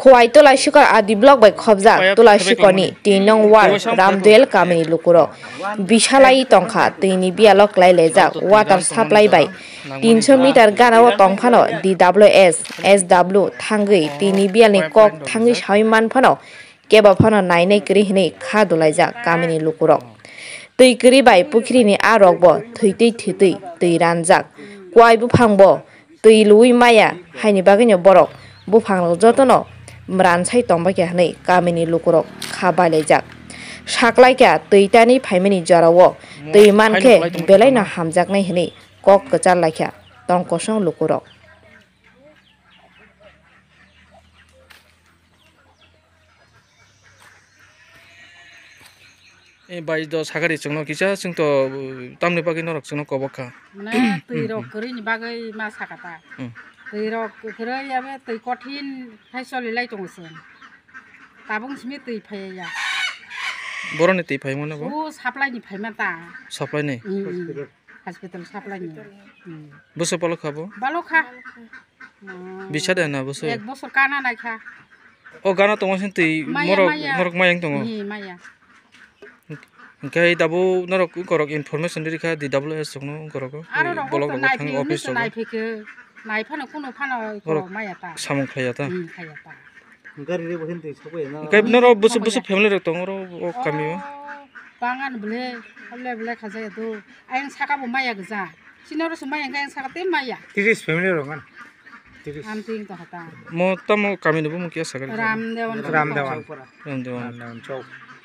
খোয়াই তোলাই শিকর আদি block by খবজা তোলাই শিকনি তিন নং ওয়ার রামদুয়েল কামিনী লুকুর বিশালাই টংখা তৈনি বিয়ালক লাই লেজা ওয়াটার সাপ্লাই বাই তিনশো মিটার গানাও টংফানো D W S S W থাঙ্গই তৈনি বিয়ালনি কক থাঙ্গই সামি মানফানো কেবা ফানো নাইনাই করি হিনে খা দোলাইজা কামিনী লুকুরক তৈকরি বাই পুখুরিনি আরকব থৈতৈ থিতৈ তৈ রানজাক kuai bufangbo tui lui maya haini bagini borok bufang jotono mransai tomba kia hanai kamini lukurok khabalejak saklaika tuitani phaimani jarao tui manke belaina hamjaknai hini kok kachalakya tongkosong lukurok এই বাইশ দ সাগারি চং কিসা চং তো তামনি বাকি নরক চং কবকা না তুই রক করি বাগই মা সাকাতা তুই রক করে যাবে তুই কঠিন ফাই চলে লাই টংছেন তাবং সিমে তুই ফাইয়া যা বড় নে তুই ফাই মনে ও সাপ্লাই নি ফাই মাতা সাপ্লাই নে হসপিটাল সাপ্লাই নি বসে পালো খাবো ভালো খা বিছা দেয় না বসে এক বছর কানা নাই খা ও গানা তোমার তুই মরক মরক মায়াং তোমার ओमफ्राय दाबो नरक इनफरमेसन रेखा डि डब्ल्यू एस सखनो गरक ब्लक लगो थां अफिस सखनो नायफिके नायफानो कोनो फानो गरक मायाता सामं खायाता खायाता गारि रे बहिन दै सखबाय ना ओमफ्राय नरक बुसु बुसु फेमिलि रे दङ र ओ कामियो बांगान बले फले बले खाजाय दो आयन साखाबो माया गजा सिनारस माया गायन साखाते माया दिस फेमिलि रंगान म त म कामिनबो मुखिया सगल रामदेवन रामदेवन रामदेवन चौक